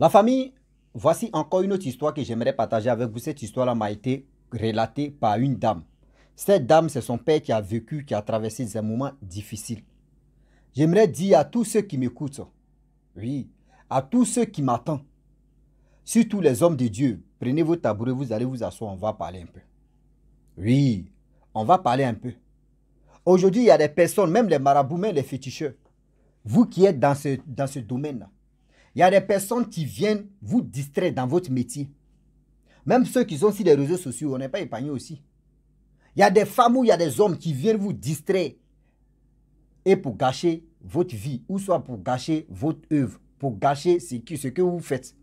La famille, voici encore une autre histoire que j'aimerais partager avec vous. Cette histoire-là m'a été relatée par une dame. Cette dame, c'est son père qui a vécu, qui a traversé des moments difficiles. J'aimerais dire à tous ceux qui m'écoutent, oui, à tous ceux qui m'attendent, surtout les hommes de Dieu, prenez vos tabourets, vous allez vous asseoir, on va parler un peu. Oui, on va parler un peu. Aujourd'hui, il y a des personnes, même les marabouts, les féticheurs, vous qui êtes dans ce, dans ce domaine-là, il y a des personnes qui viennent vous distraire dans votre métier. Même ceux qui ont aussi des réseaux sociaux, on n'est pas épargné aussi. Il y a des femmes ou il y a des hommes qui viennent vous distraire et pour gâcher votre vie, ou soit pour gâcher votre œuvre, pour gâcher ce que, ce que vous faites.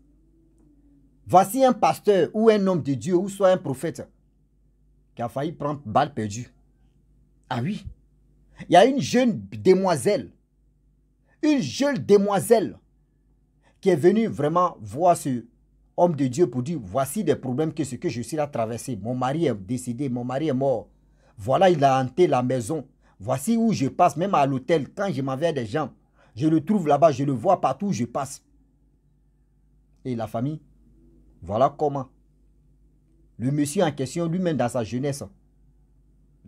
Voici un pasteur ou un homme de Dieu, ou soit un prophète, qui a failli prendre balle perdue. Ah oui, il y a une jeune demoiselle, une jeune demoiselle qui est venu vraiment voir ce homme de Dieu pour dire, voici des problèmes que ce que je suis à traverser. Mon mari est décédé, mon mari est mort. Voilà, il a hanté la maison. Voici où je passe, même à l'hôtel, quand je m'en vais des gens. Je le trouve là-bas, je le vois partout où je passe. Et la famille, voilà comment. Le monsieur en question, lui-même dans sa jeunesse,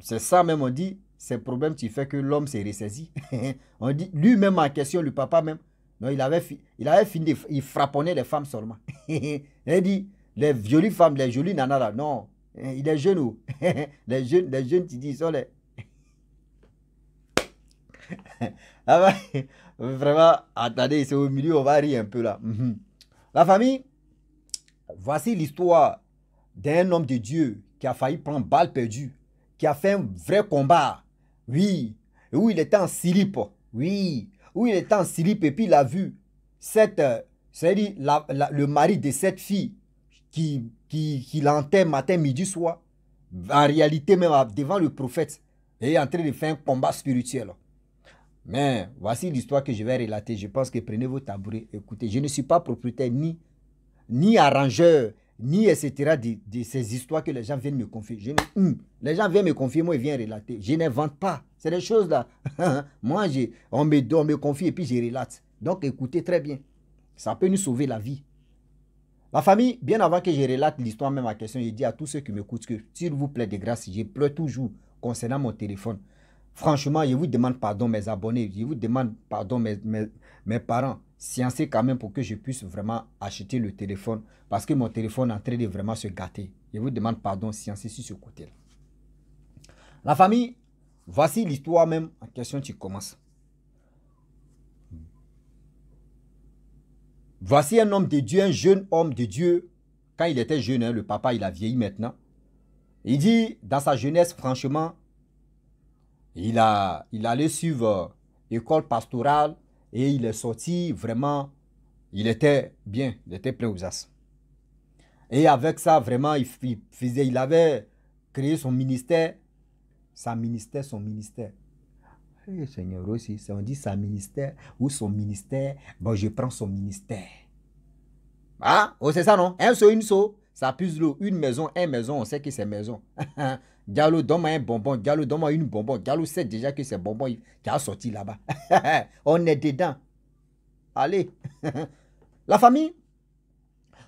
c'est ça même on dit, ces problème qui fait que l'homme s'est ressaisi. on dit, lui-même en question, le papa même, non, il avait, il avait fini, il frapponnait les femmes seulement. il dit, les jolies femmes, les jolies nanas non, eh, il est jeune oh. Les jeunes, les jeunes, tu dis, sont les... Ah vraiment, attendez, c'est au milieu, on va rire un peu là. Mhm. La famille, voici l'histoire d'un homme de Dieu qui a failli prendre balle perdue, qui a fait un vrai combat. Oui, oui, il était en slip. Oui, où il est en Sylvie et puis il a vu cette, euh, cest le mari de cette fille qui, qui, qui matin, midi, soir, en réalité même devant le prophète, et est en train de faire un combat spirituel. Mais voici l'histoire que je vais relater. Je pense que prenez vos tabourets, écoutez. Je ne suis pas propriétaire ni, ni arrangeur, ni etc. De, ces histoires que les gens viennent me confier. Hmm, les gens viennent me confier, moi, ils viennent relater. Je n'invente pas. C'est des choses là. Moi, on me, on me confie et puis je relate. Donc écoutez très bien. Ça peut nous sauver la vie. La famille, bien avant que je relate l'histoire même à question, je dis à tous ceux qui m'écoutent que, s'il vous plaît, de grâce, je pleure toujours concernant mon téléphone. Franchement, je vous demande pardon, mes abonnés, je vous demande pardon, mes, mes, mes parents. Sciencez quand même pour que je puisse vraiment acheter le téléphone parce que mon téléphone est en train de vraiment se gâter. Je vous demande pardon, sciencez sur ce côté-là. La famille, Voici l'histoire même en question qui commence. Voici un homme de Dieu, un jeune homme de Dieu. Quand il était jeune, hein, le papa, il a vieilli maintenant. Il dit, dans sa jeunesse, franchement, il, a, il allait suivre l'école euh, pastorale et il est sorti vraiment, il était bien, il était plein aux as. Et avec ça, vraiment, il, faisait, il avait créé son ministère sa ministère, son ministère. oui eh, Seigneur aussi, si on dit sa ministère ou son ministère, bon, je prends son ministère. Ah, oh, c'est ça, non Un seau, une seau. Ça puise l'eau. Une maison, une maison, on sait que c'est maison. Diallo, donne-moi un bonbon. Diallo, donne-moi une bonbon. Diallo sait déjà que c'est bonbon qui a sorti là-bas. on est dedans. Allez. La famille,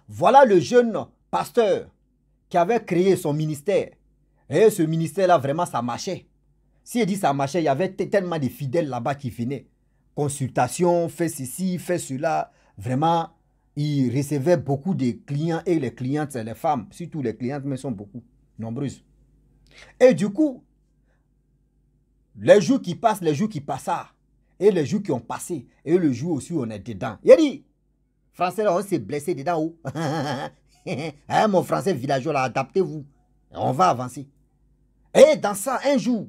voilà le jeune pasteur qui avait créé son ministère. Et eh, ce ministère-là, vraiment, ça marchait. Si il dit ça marchait, il y avait tellement de fidèles là-bas qui venaient. Consultation, fait ceci, fait cela. Vraiment, il recevait beaucoup de clients et les clientes, les femmes, surtout les clientes, mais sont beaucoup, nombreuses. Et du coup, les jours qui passent, les jours qui passent, et les jours qui ont passé, et le jour aussi où on est dedans. Il a dit, français on s'est blessé dedans. Oh. Hein, mon français villageois adaptez-vous. On va avancer. Et dans ça, un jour,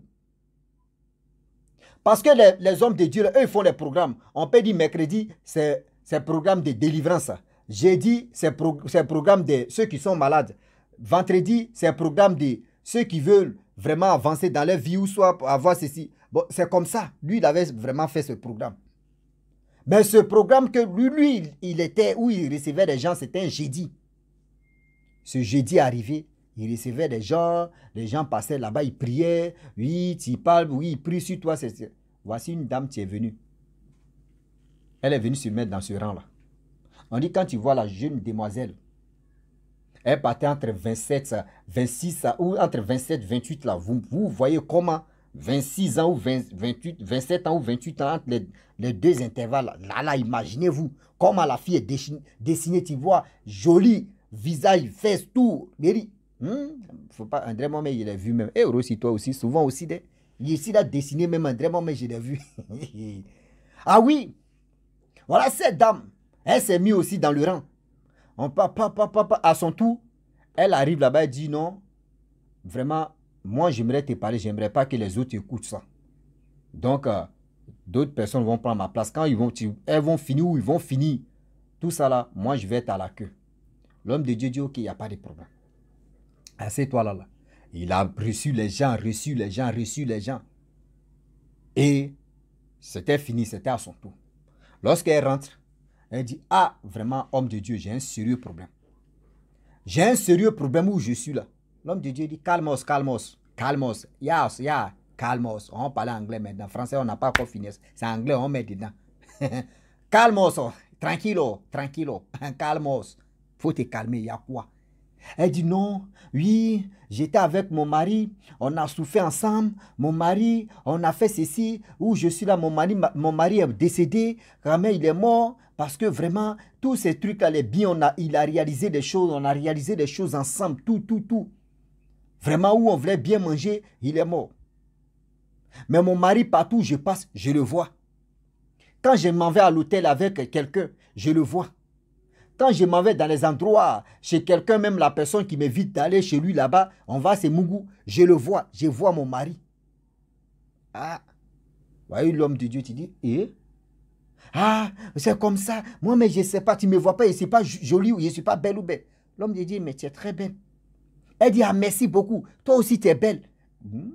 parce que les, hommes de Dieu, eux, font les programmes. On peut dire mercredi, c'est programme de délivrance. Jeudi, c'est pro, programme de ceux qui sont malades. Vendredi, c'est programme de ceux qui veulent vraiment avancer dans leur vie ou soit avoir ceci. c'est comme ça. Lui, il avait vraiment fait ce programme. Mais ce programme que lui, lui il était, où il recevait les gens, c'était un jeudi. Ce jeudi arrivé, il recevait des gens, les gens passaient là-bas, ils priaient. Oui, tu parles, oui, ils sur toi. Voici une dame qui est venue. Elle est venue se mettre dans ce rang-là. On dit quand tu vois la jeune demoiselle, elle partait entre 27, 26 ou entre 27, 28 là. Vous, voyez comment 26 ans ou 28, 27 ans ou 28 ans entre les, deux intervalles. Là, là, imaginez-vous comment la fille est dessinée. Tu vois, jolie, visage, fesse, tout. Hmm? Faut pas, André Momé, il l'a vu même. Et eh, aussi, toi aussi, souvent aussi. Des... Ici, là, dessiner même André Momé, je l'ai vu. ah oui! Voilà cette dame. Elle s'est mise aussi dans le rang. On pa à son tour, elle arrive là-bas et dit non, vraiment, moi j'aimerais te parler, j'aimerais pas que les autres écoutent ça. Donc, euh, d'autres personnes vont prendre ma place. Quand ils vont, elles vont finir ou ils vont finir, tout ça là, moi je vais être à la queue. L'homme de Dieu dit, ok, il n'y a pas de problème à toi là Il a reçu les gens, reçu les gens, reçu les gens. Et c'était fini, c'était à son tour. Lorsqu'elle rentre, elle dit, ah, vraiment, homme de Dieu, j'ai un sérieux problème. J'ai un sérieux problème où je suis là. L'homme de Dieu dit, calmos, calmos, calmos, Ya, ya, calmos. On parle anglais maintenant. Français, on n'a pas encore fini. C'est anglais, on met dedans. calmos, oh, tranquilo, tranquilo, calmos. Faut te calmer, il y a quoi elle dit non, oui, j'étais avec mon mari, on a souffert ensemble, mon mari, on a fait ceci, où je suis là, mon mari, mon mari est décédé, quand même il est mort, parce que vraiment, tous ces trucs allaient bien, on a, il a réalisé des choses, on a réalisé des choses ensemble, tout, tout, tout. Vraiment, où on voulait bien manger, il est mort. Mais mon mari, partout où je passe, je le vois. Quand je m'en vais à l'hôtel avec quelqu'un, je le vois. Quand je m'en vais dans les endroits, chez quelqu'un, même la personne qui m'évite d'aller chez lui là-bas, on va c'est Mougou, je le vois, je vois mon mari. Ah, voyez l'homme de Dieu, tu dis, eh Ah, c'est comme ça, moi mais je ne sais pas, tu ne me vois pas, je ne suis pas jolie ou je ne suis pas belle ou belle. L'homme de Dieu, mais tu es très belle. Elle dit, ah, merci beaucoup, toi aussi tu es belle. Hmm.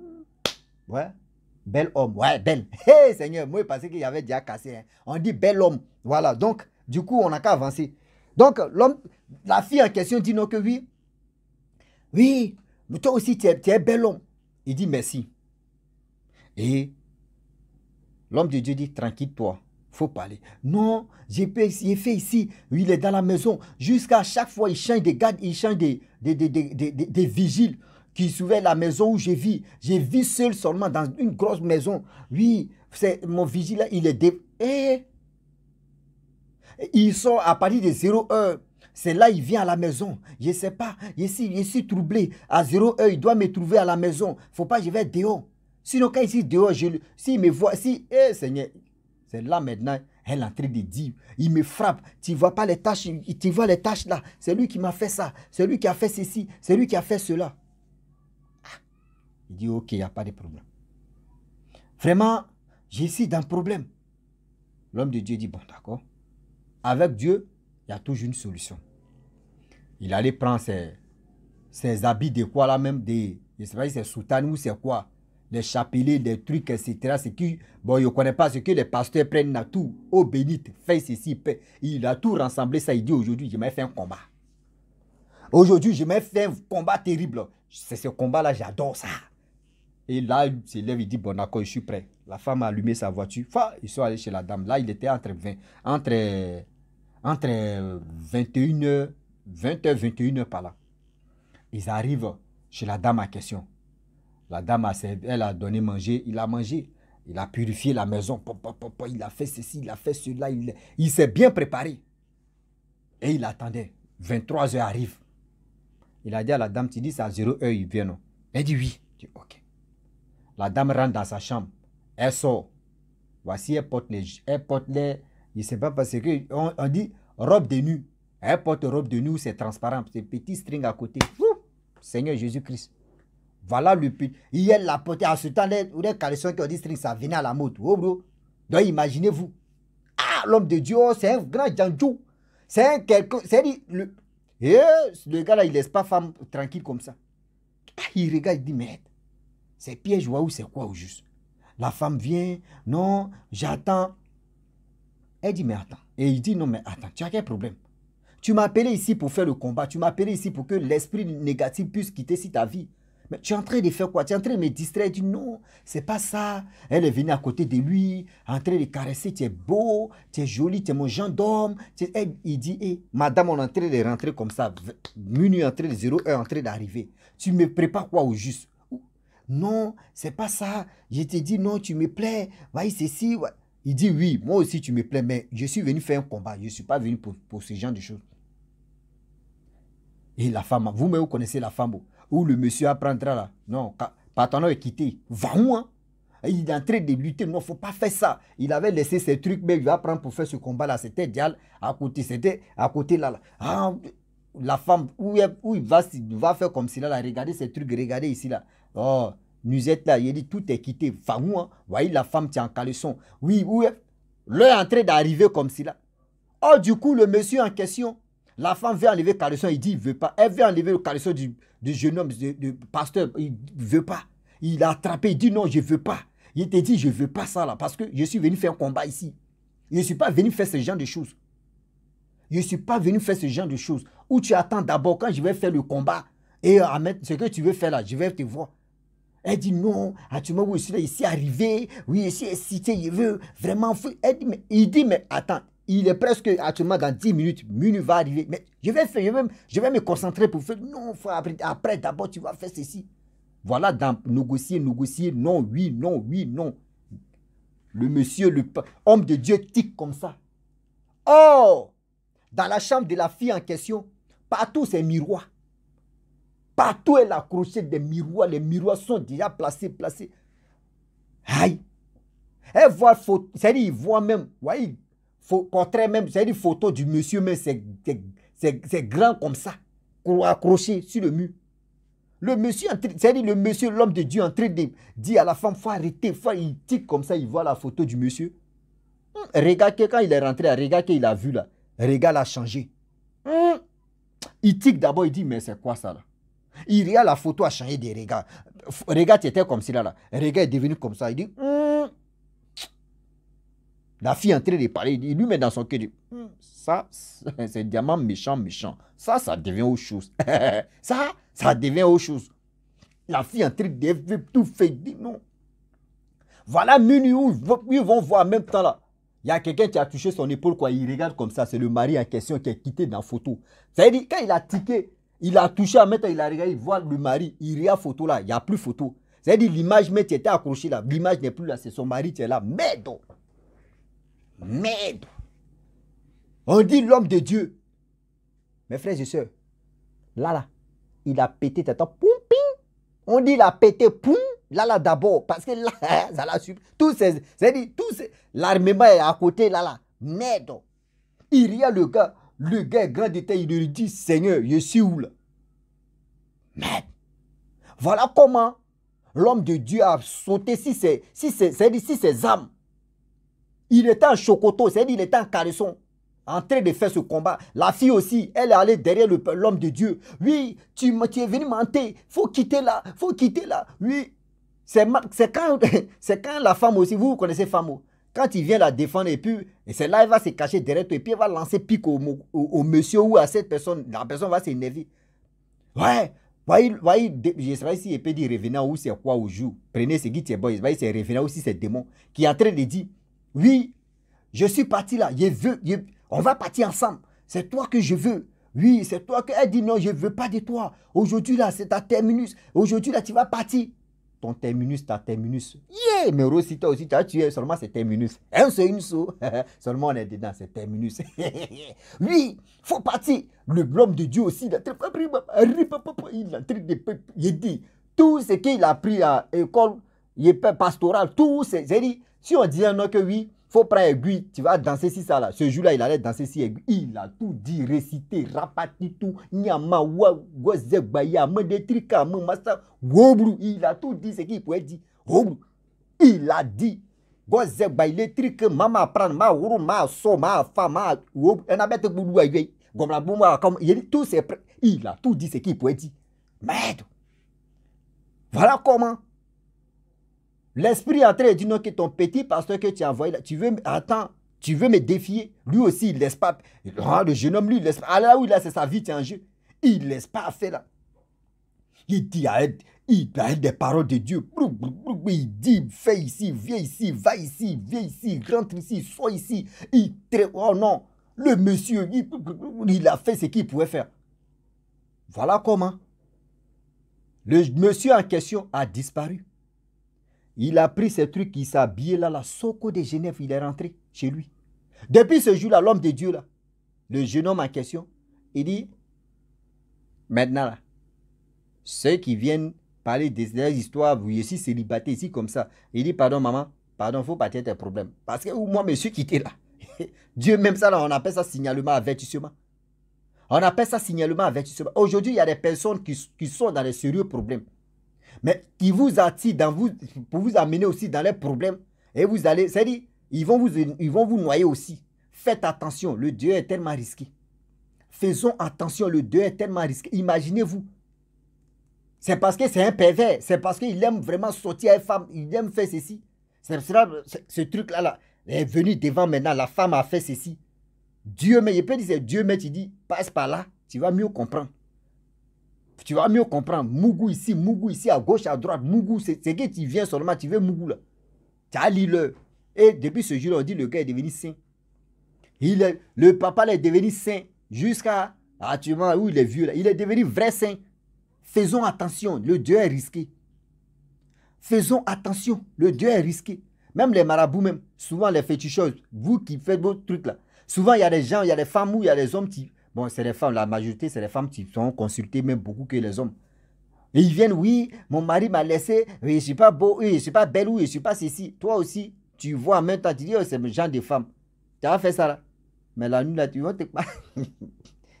Ouais, bel homme, ouais, belle. Hé hey, Seigneur, moi je pensais qu'il y avait déjà cassé. Hein. On dit bel homme, voilà, donc du coup on n'a qu'à avancer. Donc, l'homme, la fille en question dit non que oui. Oui, mais toi aussi, tu es, bel homme. Il dit merci. Et l'homme de Dieu dit, tranquille-toi, faut parler. Non, j'ai fait ici, il est dans la maison. Jusqu'à chaque fois, il change des gardes, il change des, des, des, des vigiles qui surveillent la maison où je vis. Je vis seul seulement dans une grosse maison. Oui, mon vigile, il est... Dé... Eh, ils sont à partir de 0 heure. C'est là, il vient à la maison. Je ne sais pas. Je suis, troublé. À 0 heure, il doit me trouver à la maison. Il ne faut pas que je vais dehors. Sinon, quand il dit dehors, s'il si me voit, si, eh Seigneur, c'est là maintenant, elle est en train de dire, il me frappe, tu vois pas les tâches, tu vois les tâches là, c'est lui qui m'a fait ça, c'est lui qui a fait ceci, c'est lui qui a fait cela. Ah. Il dit, ok, il n'y a pas de problème. Vraiment, j'ai ici dans problème. L'homme de Dieu dit, bon, d'accord, avec Dieu, il y a toujours une solution. Il allait prendre ses, habits de quoi là même, des, je ne sais pas si c'est soutane ou c'est quoi, les chapelets, des trucs, etc. C'est bon, il ne connais pas ce que les pasteurs prennent à tout. Oh bénite, fais ceci, il a tout rassemblé, ça, il dit aujourd'hui, je vais faire un combat. Aujourd'hui, je vais faire un combat terrible. C'est ce combat-là, j'adore ça. Et là, il se lève, il dit, bon d'accord, je suis prêt. La femme a allumé sa voiture. ils sont allés chez la dame. Là, il était entre, entre, entre 21h, 20 21h par là. Ils arrivent chez la dame à question. La dame, elle a donné manger. Il a mangé. Il a purifié la maison. Il a fait ceci, il a fait cela. Il, s'est bien préparé. Et il attendait. 23 h arrive. Il a dit à la dame, tu dis, c'est à 0 heure, Ils viennent. Elle dit oui. Je ok. La dame rentre dans sa chambre elle sort. Voici, elle porte les. Elle porte les je ne sais pas parce que on, dit robe de nu. Elle porte robe de nu, c'est transparent. C'est petit string à côté. Seigneur Jésus-Christ. Voilà le y Hier, la porte. En ce temps-là, les caressons qui ont dit string, ça venait à la mode. Oh, bro. Donc, imaginez-vous. Ah, l'homme de Dieu, oh, c'est un grand janjou. C'est un quelqu'un. C'est le, dire eh, le gars là, il ne laisse pas femme tranquille comme ça. Ah, il regarde, il dit, mais c'est piège ou c'est quoi au juste la femme vient, non, j'attends. Elle dit, mais attends. Et il dit, non, mais attends, tu as quel problème Tu m'as appelé ici pour faire le combat. Tu m'as appelé ici pour que l'esprit négatif puisse quitter si ta vie. Mais tu es en train de faire quoi Tu es en train de me distraire. Elle dit, non, c'est pas ça. Elle est venue à côté de lui, en train de caresser. Tu es beau, tu es joli, tu es mon gendarme. Il dit, eh, madame, on est en train de rentrer comme ça. Minuit, en train de zéro, est en train d'arriver. Tu me prépares quoi au juste non, c'est pas ça. Je te dis non, tu me plais. Il dit oui, moi aussi tu me plais, mais je suis venu faire un combat. Je ne suis pas venu pour, ce genre de choses. Et la femme, vous-même, vous connaissez la femme où le monsieur apprendra là. Non, Patano est quitté. Va où hein. Il est en train de lutter. Non, faut pas faire ça. Il avait laissé ses trucs, mais il va prendre pour faire ce combat-là. C'était Dial à côté. C'était à côté là. Ah, la femme, où, il va, va faire comme si là. Regardez ces trucs, regardez ici là. Oh, êtes là, il dit tout est quitté. Fahou, hein? voyez la femme tient en caleçon. Oui, oui. L'heure est en train d'arriver comme cela. Oh, du coup, le monsieur en question, la femme veut enlever le caleçon, il dit il veut pas. Elle veut enlever le caleçon du, jeune homme, du, pasteur, il veut pas. Il l'a attrapé, il dit non, je veux pas. Il te dit je veux pas ça là parce que je suis venu faire un combat ici. Je ne suis pas venu faire ce genre de choses. Je ne suis pas venu faire ce genre de choses. Où tu attends d'abord quand je vais faire le combat et ce que tu veux faire là, je vais te voir. Elle dit non, actuellement où je suis ici arrivé, oui, ici excité, il veut vraiment fou. Elle dit, mais, il dit, mais attends, il est presque actuellement ah, dans 10 minutes, minuit va arriver. Mais je vais faire, je je vais me concentrer pour faire. Non, faut après, d'abord tu vas faire ceci. Voilà, dans, négocier, négocier, non, oui, non, oui, non. Le monsieur, le homme de Dieu tic comme ça. Oh, dans la chambre de la fille en question, partout c'est miroir. Partout elle accrochait des miroirs. Les miroirs sont déjà placés, placés. Aïe. Elle voit, c'est-à-dire, il voit même, voyez, portrait même, c'est-à-dire, photo du monsieur, mais c'est grand comme ça, accroché sur le mur. Le monsieur, le monsieur, l'homme de Dieu, en train de dire à la femme, faut arrêter, faut, il tique comme ça, il voit la photo du monsieur. Hum, regarde quand il est rentré, regarde qu'il a vu là. Regarde a changé. Hum. Il tique d'abord, il dit, mais c'est quoi ça là il y a la photo à changer des regards. Regarde, était comme cela là. Regarde est devenu comme ça. Il dit, hmm. la fille est en train de parler. Il lui met dans son cœur. Mmm. ça, c'est diamant méchant, méchant. Ça, ça devient autre chose. ça, ça devient autre chose. La fille est en train tout fait. dit non. Voilà minuit où ils vont voir en même temps là. Il y a quelqu'un qui a touché son épaule, quoi. Il regarde comme ça. C'est le mari en question qui est quitté dans la photo. C'est-à-dire, quand il a tiqué, il a touché à mettre, il a regardé, il voit le mari, il y a photo là, il n'y a plus photo. C'est-à-dire l'image, mais tu étais accroché là, l'image n'est plus là, c'est son mari, qui est là. Merde Merde On dit l'homme de Dieu. Mes frères et sœurs, là, là, il a pété Attends, poum, On dit il a pété, poum, là, là, d'abord, parce que là, hein, ça l'a suivi. Tout c'est-à-dire, l'armement est à côté, là, là. Merde Il y a le gars, le gars grand détail, il lui dit, Seigneur, je suis où là Mais voilà comment l'homme de Dieu a sauté si c'est si ses, si âmes. Il était en chocoto, c'est-à-dire il était en caresson, en train de faire ce combat. La fille aussi, elle est allée derrière l'homme de Dieu. Oui, tu, es venu mentir, faut quitter là, faut quitter là. Oui, c'est quand, quand la femme aussi, vous, connaissez femme, oh? Quand il vient la défendre et puis, c'est là, il va se cacher derrière toi et puis il va lancer pique au, monsieur ou à cette personne. La personne va s'énerver. Ouais, voyez, voyez, je ne sais pas si il peut dire revenant où c'est quoi au jour. Prenez ce guide, est bon, c'est revenant aussi démon. Qui est en train de dire, oui, je suis parti là, je veux, on va partir ensemble. C'est toi que je veux. Oui, c'est toi que. Elle dit non, je veux pas de toi. Aujourd'hui là, c'est ta terminus. Aujourd'hui là, tu vas partir ton terminus, ta terminus. Yeah, mais aussi, toi aussi, tu as tué, seulement c'est terminus. Un seul, une seulement on est dedans, c'est terminus. oui faut partir. Le l'homme de Dieu aussi, il a il dit, tout ce qu'il a pris à l'école, il est pastoral, tout, cest J'ai dit, si on dit non que oui, faut prendre aiguille, tu vas danser si ça là. Ce jour-là, il allait danser si aiguille. Il a tout dit, récité, rapati tout, nyama, wa, gozegbaya, mon massa, wobru. Il a tout dit ce qu'il pouvait dire. Wobru. Il a dit, gozegbaya, électrique, mama prendre, ma wuru, ma so, ma fa, ma wobru. En n'a bête, été boulou aiguille. Gomla boum comme, a tout, Il a tout dit ce qu'il pouvait dire. Merde. Voilà comment L'esprit est en train de non, que ton petit pasteur que tu as envoyé, tu veux, attends, tu veux me défier. Lui aussi, il ne laisse pas. le jeune homme, lui, il laisse pas. Là où il a, c'est sa vie, qui est en jeu. Il ne laisse pas faire là. Il dit, des paroles de Dieu. Il dit, fais ici, viens ici, va ici, viens ici, rentre ici, sois ici. Il oh non, le monsieur, il a fait ce qu'il pouvait faire. Voilà comment. Le monsieur en question a disparu. Il a pris ses trucs, il s'est habillé là, la Soko de Genève, il est rentré chez lui. Depuis ce jour-là, l'homme de Dieu, là, le jeune homme en question, il dit, maintenant, là, ceux qui viennent parler des histoires, vous ici célibataire, ici comme ça, il dit, pardon maman, pardon, faut partir tes problèmes. Parce que moi, je me suis quitté là. Dieu même ça, là, on appelle ça signalement, avertissement. On appelle ça signalement, avertissement. Aujourd'hui, il y a des personnes qui, sont dans des sérieux problèmes mais il vous attire dans vous, pour vous amener aussi dans les problèmes. Et vous allez, c'est-à-dire, ils vont vous, ils vont vous noyer aussi. Faites attention, le Dieu est tellement risqué. Faisons attention, le Dieu est tellement risqué. Imaginez-vous. C'est parce que c'est un pervers. C'est parce qu'il aime vraiment sortir une femme. Il aime faire ceci. C'est, ce truc-là là, est venu devant maintenant. La femme a fait ceci. Dieu, mais il peut dire, Dieu, mais tu dis, passe par là. Tu vas mieux comprendre. Tu vas mieux comprendre. Mougou ici, Mougou ici, à gauche, à droite. Mougou, c'est que tu viens seulement, tu veux Mougou là. Tu as le Et depuis ce jour-là, on dit le gars est devenu saint. Il est, le papa est devenu saint jusqu'à actuellement ah, où il est vieux là. Il est devenu vrai saint. Faisons attention, le Dieu est risqué. Faisons attention, le Dieu est risqué. Même les marabouts, même, souvent les féticheuses, vous qui faites vos trucs là. Souvent, il y a des gens, il y a des femmes ou il y a des hommes qui, Bon, c'est les femmes, la majorité, c'est les femmes qui sont consultées, même beaucoup que les hommes. Et ils viennent, oui, mon mari m'a laissé, oui, je ne suis pas beau, oui, je ne suis pas belle, oui, je ne suis pas ceci. Toi aussi, tu vois en même temps, tu dis, oh, c'est le genre de femmes. Tu as fait ça là. Mais la nuit là, tu vois, t'es pas.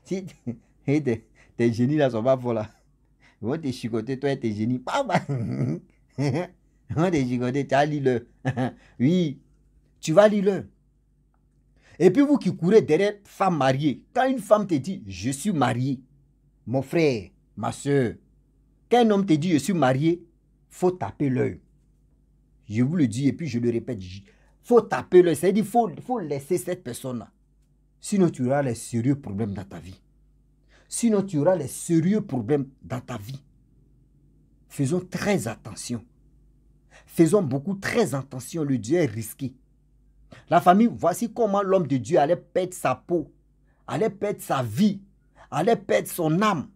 tes, génies là sont pas faux là. Ils vont te chicoter, toi et tes génies. Ils vont te chicoter, tu as lu le. oui, tu vas lire le. Et puis vous qui courez derrière femme mariée, quand une femme te dit je suis marié, mon frère, ma soeur, un homme te dit je suis marié, faut taper l'œil. Je vous le dis et puis je le répète, faut taper l'œil, c'est-à-dire faut, faut laisser cette personne-là. Sinon tu auras les sérieux problèmes dans ta vie. Sinon tu auras les sérieux problèmes dans ta vie. Faisons très attention. Faisons beaucoup très attention, le Dieu est risqué. La famille, voici comment l'homme de Dieu allait perdre sa peau, allait perdre sa vie, allait perdre son âme.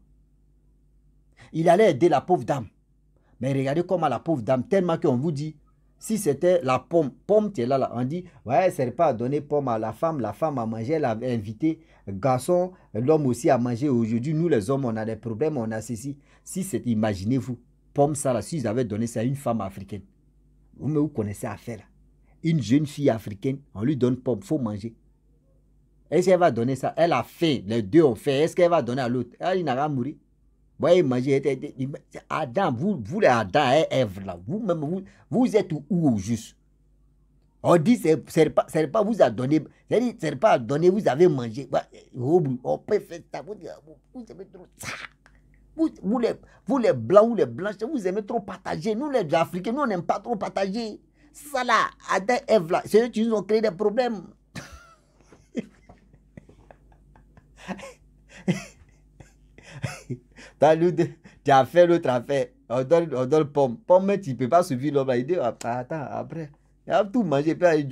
Il allait aider la pauvre dame. Mais regardez comment la pauvre dame, tellement qu'on vous dit, si c'était la pomme, pomme, tu là, on dit, ouais, c'est pas à donner pomme à la femme, la femme a mangé, elle a invité, garçon, l'homme aussi a mangé. Aujourd'hui, nous les hommes, on a des problèmes, on a ceci. Si c'est, imaginez-vous, pomme, ça, si j'avais donné ça à une femme africaine, vous, mais vous connaissez affaire une jeune fille africaine, on lui donne pomme, faut manger. Est-ce qu'elle va donner ça Elle a faim, les deux ont faim. Est-ce qu'elle va donner à l'autre Elle, n'a pas mourir. Vous voyez, manger. Adam, vous, vous les Adam et hein, Ève, là, vous-même, vous, êtes où au juste On dit, c'est pas, pas vous a donné, c'est pas donné, vous avez mangé. Bah, on peut faire ça, vous, aimez trop Vous, les, vous les blancs ou les blanches, vous aimez trop partager. Nous les Africains, nous on n'aime pas trop partager ça là, Adam Eve là, c'est eux qui nous ont créé des problèmes. tu as fait l'autre affaire. On donne, on donne pomme. Pomme, tu ne peux pas suivre l'homme. Il dit, ah, attends, après. Il a tout mangé, puis il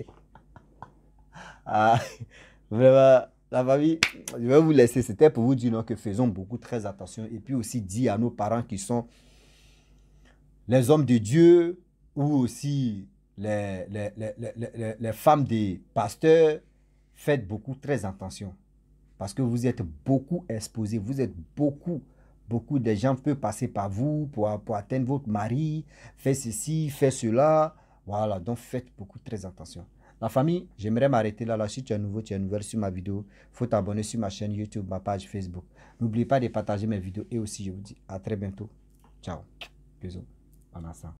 ah, vraiment, la famille, je vais vous laisser. C'était pour vous dire que faisons beaucoup très attention. Et puis aussi dire à nos parents qui sont les hommes de Dieu ou aussi les, les, femmes des pasteurs, faites beaucoup très attention. Parce que vous êtes beaucoup exposés, vous êtes beaucoup, beaucoup de gens peuvent passer par vous pour, pour atteindre votre mari, Faites ceci, faites cela. Voilà, donc faites beaucoup très attention. La famille, j'aimerais m'arrêter là. là. Si tu es nouveau, tu es nouvelle sur ma vidéo, faut t'abonner sur ma chaîne YouTube, ma page Facebook. n'oubliez pas de partager mes vidéos et aussi je vous dis à très bientôt. Ciao. Bisous. アナさん。